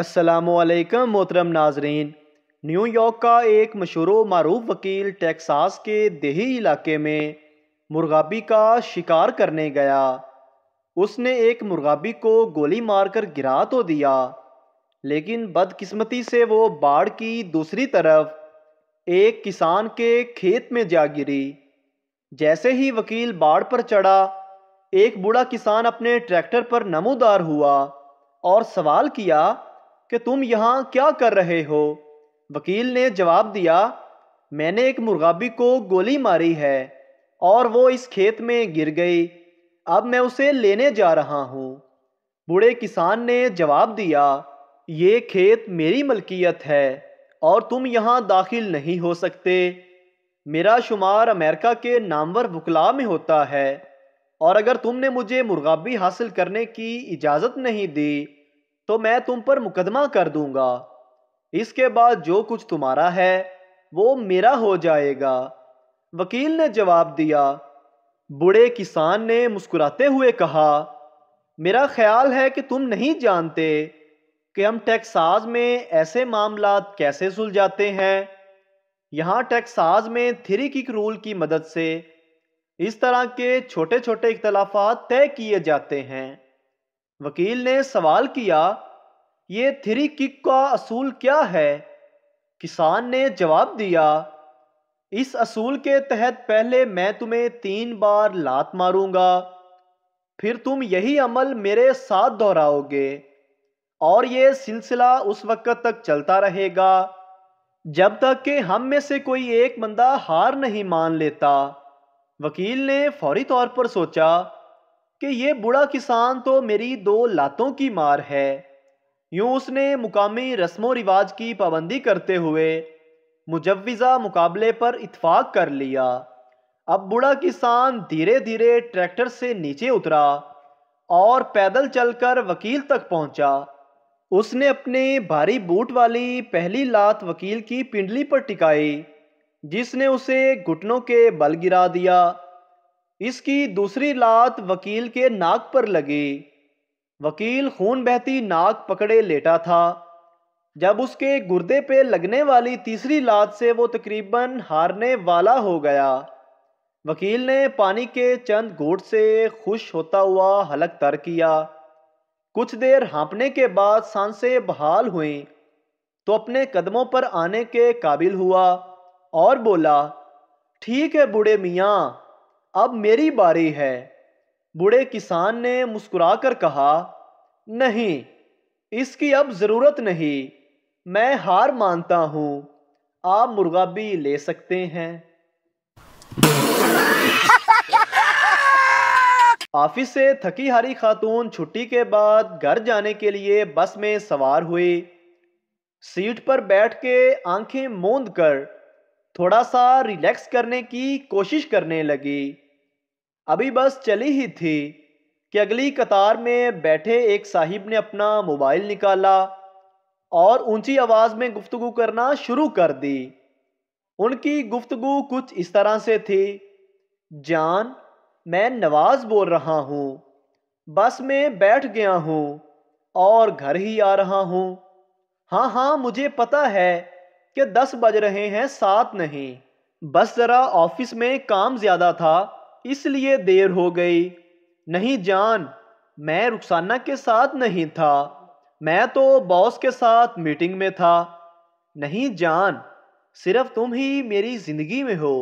असलकम मोहतरम नाजरीन न्यूयॉर्क का एक मशहूर मरूफ वकील टेक्सास के दही इलाके में मुर्गाबी का शिकार करने गया उसने एक मुर्गाबी को गोली मारकर गिरा तो दिया लेकिन बदकिस्मती से वो बाढ़ की दूसरी तरफ एक किसान के खेत में जा गिरी जैसे ही वकील बाढ़ पर चढ़ा एक बूढ़ा किसान अपने ट्रैक्टर पर नमोदार हुआ और सवाल किया कि तुम यहाँ क्या कर रहे हो वकील ने जवाब दिया मैंने एक मुर्गाबी को गोली मारी है और वो इस खेत में गिर गई अब मैं उसे लेने जा रहा हूँ बूढ़े किसान ने जवाब दिया ये खेत मेरी मलकियत है और तुम यहाँ दाखिल नहीं हो सकते मेरा शुमार अमेरिका के नामवर वकला में होता है और अगर तुमने मुझे मुर्गाबी हासिल करने की इजाज़त नहीं दी तो मैं तुम पर मुकदमा कर दूंगा इसके बाद जो कुछ तुम्हारा है वो मेरा हो जाएगा वकील ने जवाब दिया बूढ़े किसान ने मुस्कुराते हुए कहा मेरा ख्याल है कि तुम नहीं जानते कि हम टैक्साज में ऐसे मामला कैसे सुलझाते हैं यहाँ टैक्साज में थ्री किक रूल की मदद से इस तरह के छोटे छोटे इख्तलाफा तय किए जाते हैं वकील ने सवाल किया ये थ्री किक का असूल क्या है किसान ने जवाब दिया इस असूल के तहत पहले मैं तुम्हें तीन बार लात मारूंगा फिर तुम यही अमल मेरे साथ दोहराओगे और ये सिलसिला उस वक्त तक चलता रहेगा जब तक कि हम में से कोई एक बंदा हार नहीं मान लेता वकील ने फौरी तौर पर सोचा कि ये बूढ़ा किसान तो मेरी दो लातों की मार है यूं उसने मुकामी रस्म रिवाज की पाबंदी करते हुए मुजवज़ा मुकाबले पर इतफाक़ कर लिया अब बूढ़ा किसान धीरे धीरे ट्रैक्टर से नीचे उतरा और पैदल चलकर वकील तक पहुंचा। उसने अपने भारी बूट वाली पहली लात वकील की पिंडली पर टिकाई जिसने उसे घुटनों के बल गिरा दिया इसकी दूसरी लात वकील के नाक पर लगी वकील खून बहती नाक पकड़े लेटा था जब उसके गुर्दे पे लगने वाली तीसरी लात से वो तकरीबन हारने वाला हो गया वकील ने पानी के चंद घोट से खुश होता हुआ हलक तर किया कुछ देर हाँपने के बाद सांसें बहाल हुई तो अपने कदमों पर आने के काबिल हुआ और बोला ठीक है बूढ़े मियाँ अब मेरी बारी है बूढ़े किसान ने मुस्कुराकर कहा नहीं इसकी अब ज़रूरत नहीं मैं हार मानता हूं आप मुर्गा भी ले सकते हैं ऑफिस से थकी हारी खातून छुट्टी के बाद घर जाने के लिए बस में सवार हुई सीट पर बैठ के आंखें मूंद कर थोड़ा सा रिलैक्स करने की कोशिश करने लगी अभी बस चली ही थी कि अगली कतार में बैठे एक साहिब ने अपना मोबाइल निकाला और ऊंची आवाज़ में गुफ्तगु करना शुरू कर दी उनकी गुफ्तगु कुछ इस तरह से थी जान मैं नवाज बोल रहा हूँ बस में बैठ गया हूँ और घर ही आ रहा हूँ हाँ हाँ मुझे पता है कि दस बज रहे हैं सात नहीं बस ज़रा ऑफिस में काम ज़्यादा था इसलिए देर हो गई नहीं जान मैं रुखसाना के साथ नहीं था मैं तो बॉस के साथ मीटिंग में था नहीं जान सिर्फ तुम ही मेरी जिंदगी में हो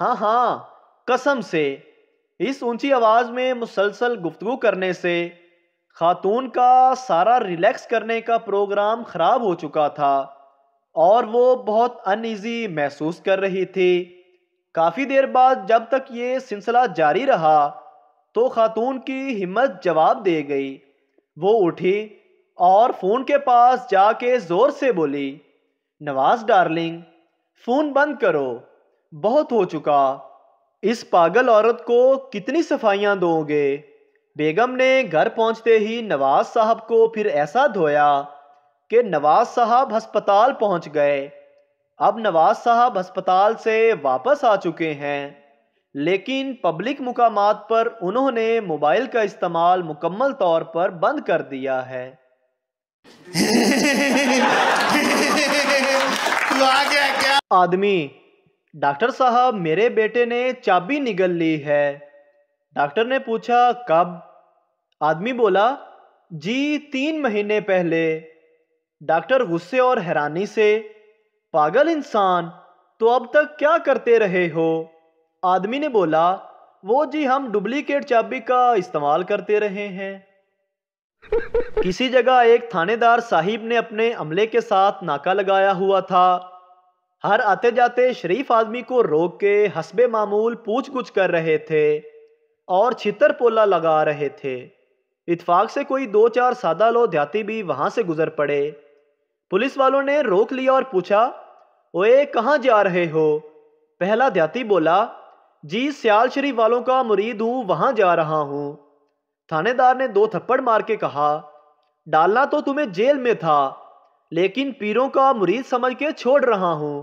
हाँ हाँ कसम से इस ऊंची आवाज़ में मुसलसल गुफ्तु करने से खातून का सारा रिलैक्स करने का प्रोग्राम ख़राब हो चुका था और वो बहुत अनइजी महसूस कर रही थी काफ़ी देर बाद जब तक ये सिलसिला जारी रहा तो खातून की हिम्मत जवाब दे गई वो उठी और फ़ोन के पास जाके ज़ोर से बोली नवाज डार्लिंग फ़ोन बंद करो बहुत हो चुका इस पागल औरत को कितनी सफाइयाँ दोगे बेगम ने घर पहुँचते ही नवाज साहब को फिर ऐसा धोया कि नवाज साहब अस्पताल पहुँच गए अब नवाज साहब अस्पताल से वापस आ चुके हैं लेकिन पब्लिक मुकाम पर उन्होंने मोबाइल का इस्तेमाल मुकम्मल तौर पर बंद कर दिया है आ गया क्या आदमी डॉक्टर साहब मेरे बेटे ने चाबी निगल ली है डॉक्टर ने पूछा कब आदमी बोला जी तीन महीने पहले डॉक्टर गुस्से और हैरानी से पागल इंसान तो अब तक क्या करते रहे हो आदमी ने बोला वो जी हम डुप्लीकेट चाबी का इस्तेमाल करते रहे हैं किसी जगह एक थानेदार साहिब ने अपने अमले के साथ नाका लगाया हुआ था हर आते जाते शरीफ आदमी को रोक के हसबे मामूल पूछ गुछ कर रहे थे और छितर पोला लगा रहे थे इतफाक से कोई दो चार सादा लो ध्याती भी वहां से गुजर पड़े पुलिस वालों ने रोक लिया और पूछा ओए कहाँ जा रहे हो पहला देहाती बोला जी सियाल शरीफ वालों का मुरीद हूँ वहां जा रहा हूँ थानेदार ने दो थप्पड़ मार के कहा डालना तो तुम्हें जेल में था लेकिन पीरों का मुरीद समझ के छोड़ रहा हूँ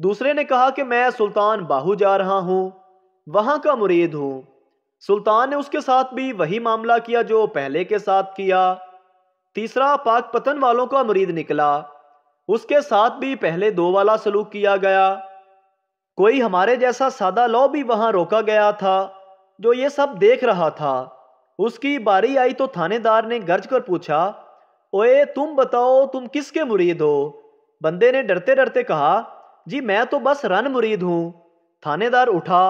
दूसरे ने कहा कि मैं सुल्तान बाहू जा रहा हूँ वहाँ का मुरीद हूँ सुल्तान ने उसके साथ भी वही मामला किया जो पहले के साथ किया तीसरा पाक पतन वालों का मुरीद निकला उसके साथ भी पहले दो वाला सलूक किया गया कोई हमारे जैसा सादा लो भी वहां रोका गया था जो ये सब देख रहा था उसकी बारी आई तो थानेदार ने गरज कर पूछा ओए तुम बताओ तुम किसके मुरीद हो बंदे ने डरते डरते कहा जी मैं तो बस रन मुरीद हूँ थानेदार उठा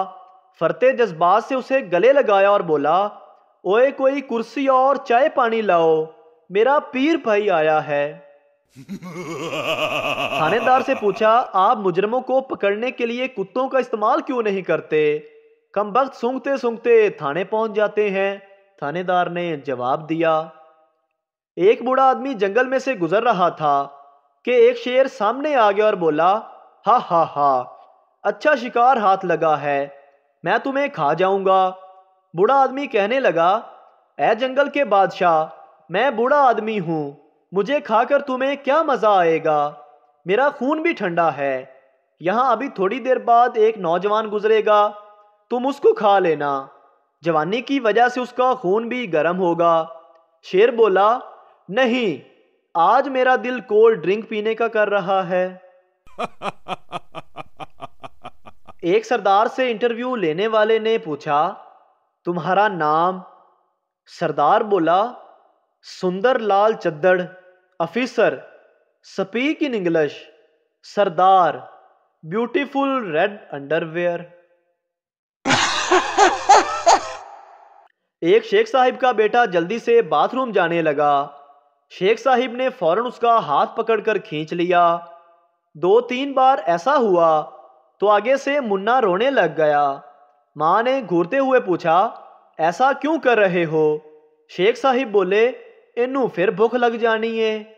फरते जज्बात से उसे गले लगाया और बोला ओए कोई कुर्सी और चाय पानी लाओ मेरा पीर भाई आया है थानेदार से पूछा आप मुजरमों को पकड़ने के लिए कुत्तों का इस्तेमाल क्यों नहीं करते कम वक्त सूंघते सूंघते थाने पहुंच जाते हैं थानेदार ने जवाब दिया एक बूढ़ा आदमी जंगल में से गुजर रहा था कि एक शेर सामने आ गया और बोला हा हा हा अच्छा शिकार हाथ लगा है मैं तुम्हें खा जाऊंगा बूढ़ा आदमी कहने लगा ए जंगल के बादशाह मैं बूढ़ा आदमी हूं मुझे खाकर तुम्हें क्या मज़ा आएगा मेरा खून भी ठंडा है यहां अभी थोड़ी देर बाद एक नौजवान गुजरेगा तुम उसको खा लेना जवानी की वजह से उसका खून भी गर्म होगा शेर बोला नहीं आज मेरा दिल कोल्ड ड्रिंक पीने का कर रहा है एक सरदार से इंटरव्यू लेने वाले ने पूछा तुम्हारा नाम सरदार बोला सुंदर लाल चद्दड़ ऑफिसर स्पीक इन इंग्लिश सरदार ब्यूटीफुल रेड अंडरवेयर एक शेख साहिब का बेटा जल्दी से बाथरूम जाने लगा शेख साहिब ने फौरन उसका हाथ पकड़कर खींच लिया दो तीन बार ऐसा हुआ तो आगे से मुन्ना रोने लग गया माँ ने घूरते हुए पूछा ऐसा क्यों कर रहे हो शेख साहिब बोले ਇਹਨੂੰ ਫਿਰ ਭੁੱਖ ਲੱਗ ਜਾਣੀ ਏ